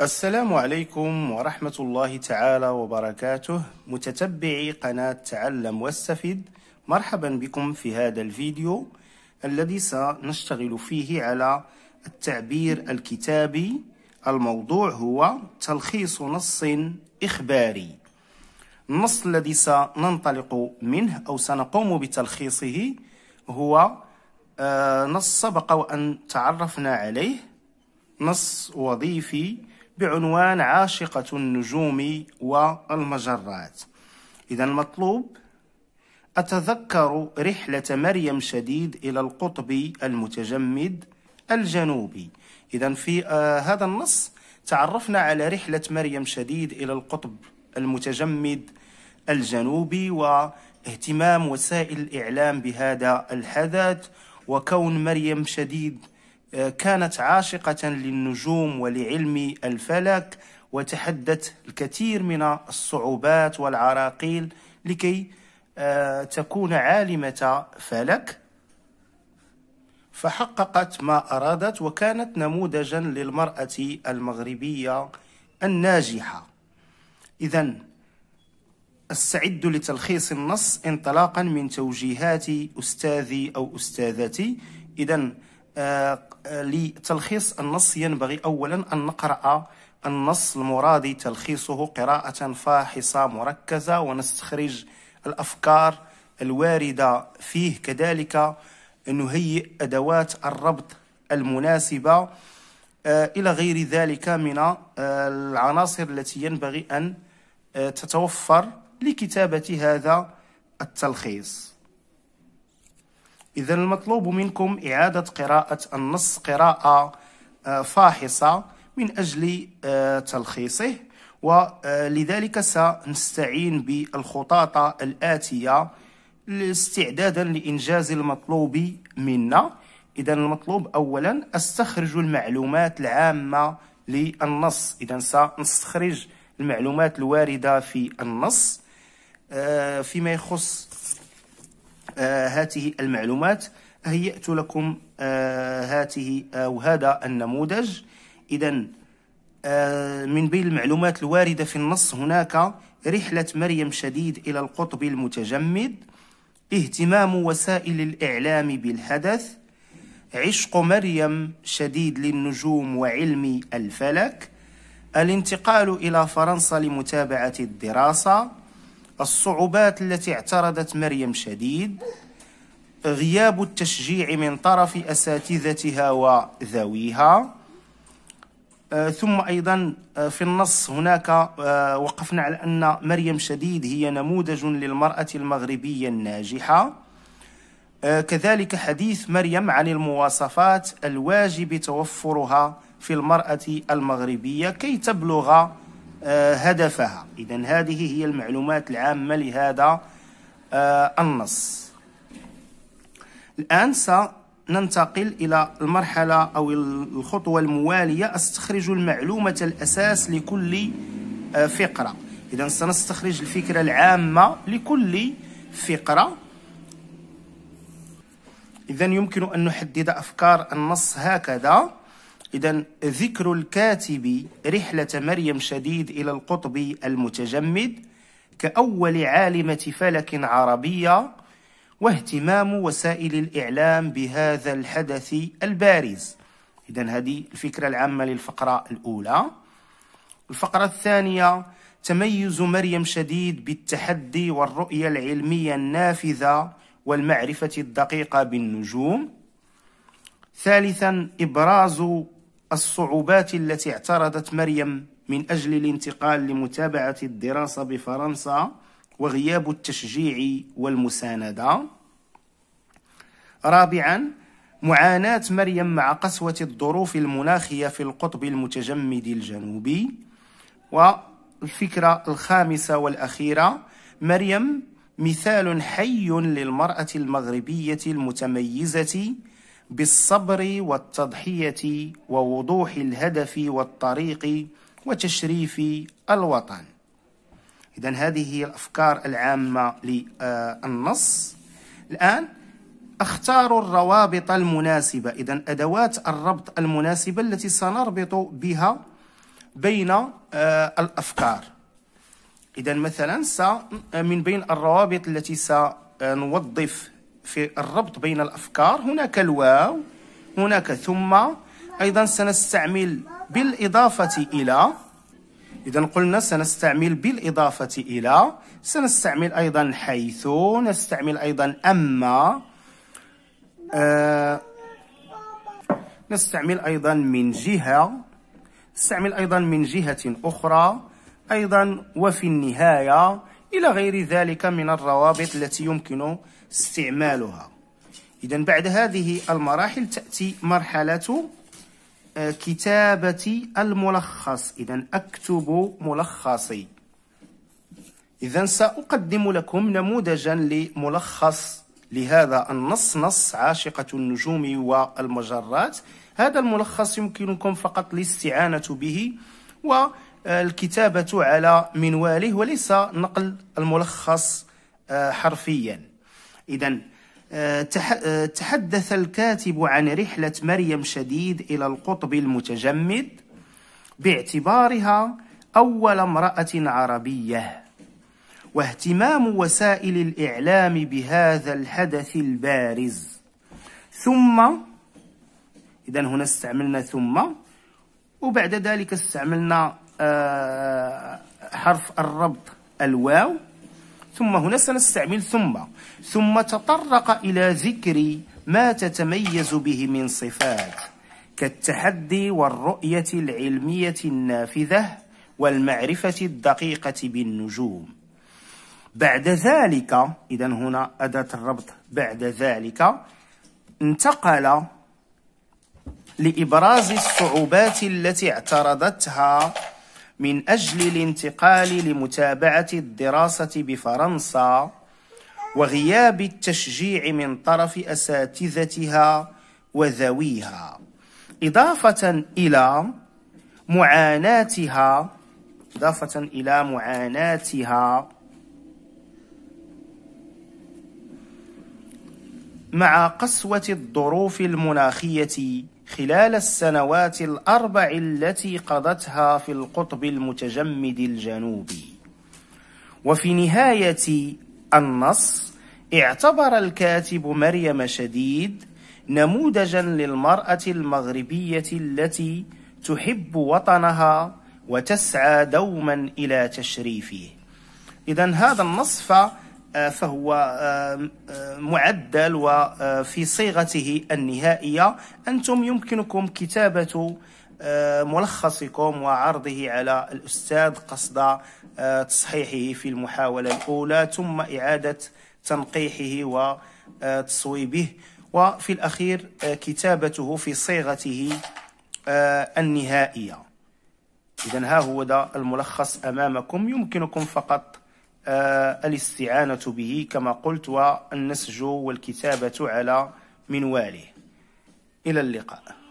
السلام عليكم ورحمة الله تعالى وبركاته متتبعي قناة تعلم واستفد مرحبا بكم في هذا الفيديو الذي سنشتغل فيه على التعبير الكتابي الموضوع هو تلخيص نص إخباري النص الذي سننطلق منه أو سنقوم بتلخيصه هو آه، نص سبق وأن تعرفنا عليه نص وظيفي بعنوان عاشقة النجوم والمجرات إذا المطلوب أتذكر رحلة مريم شديد إلى القطب المتجمد الجنوبي إذا في آه، هذا النص تعرفنا على رحلة مريم شديد إلى القطب المتجمد الجنوبي واهتمام وسائل الإعلام بهذا الحدث وكون مريم شديد كانت عاشقة للنجوم ولعلم الفلك وتحدت الكثير من الصعوبات والعراقيل لكي آه، تكون عالمة فلك فحققت ما أرادت وكانت نموذجا للمرأة المغربية الناجحة إذا السعد لتلخيص النص انطلاقا من توجيهات أستاذي أو أستاذتي إذا آه، لتلخيص النص ينبغي أولا أن نقرأ النص المراد تلخيصه قراءة فاحصة مركزة ونستخرج الأفكار الواردة فيه كذلك نهيئ أدوات الربط المناسبة آه، إلى غير ذلك من آه، العناصر التي ينبغي أن تتوفر لكتابة هذا التلخيص إذا المطلوب منكم إعادة قراءة النص قراءة آه، فاحصة من أجل آه، تلخيصه ولذلك آه، سنستعين بالخطاطة الآتية استعدادا لإنجاز المطلوب منا إذا المطلوب أولا أستخرج المعلومات العامة للنص إذا سنستخرج المعلومات الواردة في النص فيما يخص آه، هذه المعلومات هيأت لكم آه، هذه أو آه، هذا النموذج إذا من بين المعلومات الواردة في النص هناك رحلة مريم شديد إلى القطب المتجمد اهتمام وسائل الإعلام بالحدث عشق مريم شديد للنجوم وعلم الفلك الانتقال إلى فرنسا لمتابعة الدراسة الصعوبات التي اعترضت مريم شديد غياب التشجيع من طرف اساتذتها وذويها آه، ثم ايضا آه، في النص هناك آه، وقفنا على ان مريم شديد هي نموذج للمراه المغربيه الناجحه كذلك حديث مريم عن المواصفات الواجب توفرها في المراه المغربيه كي تبلغ آه، هدفها إذا هذه هي المعلومات العامة لهذا آه، النص الآن سننتقل إلى المرحلة أو الخطوة الموالية أستخرج المعلومة الأساس لكل آه، فقرة إذا سنستخرج الفكرة العامة لكل فقرة إذا يمكن أن نحدد أفكار النص هكذا إذا ذكر الكاتب رحلة مريم شديد إلى القطب المتجمد كأول عالمة فلك عربية واهتمام وسائل الإعلام بهذا الحدث البارز إذا هذه الفكرة العامة للفقرة الأولى الفقرة الثانية تميز مريم شديد بالتحدي والرؤية العلمية النافذة والمعرفة الدقيقة بالنجوم ثالثا إبراز الصعوبات التي اعترضت مريم من أجل الانتقال لمتابعة الدراسة بفرنسا وغياب التشجيع والمساندة رابعا معاناة مريم مع قسوة الظروف المناخية في القطب المتجمد الجنوبي والفكرة الخامسة والأخيرة مريم مثال حي للمرأة المغربية المتميزة بالصبر والتضحية ووضوح الهدف والطريق وتشريف الوطن إذا هذه هي الأفكار العامة للنص الآن اختاروا الروابط المناسبة إذا أدوات الربط المناسبة التي سنربط بها بين آه، الأفكار إذا مثلا من بين الروابط التي سنوظف في الربط بين الأفكار هناك الواو هناك ثم أيضا سنستعمل بالإضافة إلى إذا قلنا سنستعمل بالإضافة إلى سنستعمل أيضا حيث نستعمل أيضا أما آه نستعمل أيضا من جهة نستعمل أيضا من جهة أخرى أيضا وفي النهاية إلى غير ذلك من الروابط التي يمكن استعمالها إذا بعد هذه المراحل تأتي مرحلة آه، كتابة الملخص إذا أكتب ملخصي إذا سأقدم لكم نموذجا لملخص لهذا النص نص عاشقة النجوم والمجرات هذا الملخص يمكنكم فقط الاستعانة به والكتابة آه، على منواله وليس نقل الملخص آه، حرفياً إذا آه، آه، تحدث الكاتب عن رحلة مريم شديد إلى القطب المتجمد باعتبارها أول امرأة عربية واهتمام وسائل الإعلام بهذا الحدث البارز ثم إذا هنا استعملنا ثم وبعد ذلك استعملنا آه، حرف الربط الواو ثم هنا سنستعمل ثم ثم تطرق إلى ذكر ما تتميز به من صفات كالتحدي والرؤية العلمية النافذة والمعرفة الدقيقة بالنجوم بعد ذلك إذا هنا أداة الربط بعد ذلك انتقل لإبراز الصعوبات التي اعترضتها من أجل الانتقال لمتابعة الدراسة بفرنسا وغياب التشجيع من طرف أساتذتها وذويها إضافة إلى معاناتها إضافة إلى معاناتها مع قسوة الظروف المناخية خلال السنوات الأربع التي قضتها في القطب المتجمد الجنوبي وفي نهاية النص اعتبر الكاتب مريم شديد نموذجا للمرأة المغربية التي تحب وطنها وتسعى دوما إلى تشريفه إذا هذا النص آه، فهو آه، آه، معدل وفي صيغته النهائية أنتم يمكنكم كتابة ملخصكم وعرضه على الأستاذ قصد تصحيحه في المحاولة الأولى ثم إعادة تنقيحه وتصويبه وفي الأخير كتابته في صيغته النهائية إذا ها هو ده الملخص أمامكم يمكنكم فقط آه، الاستعانة به كما قلت والنسج والكتابة على منواله إلى اللقاء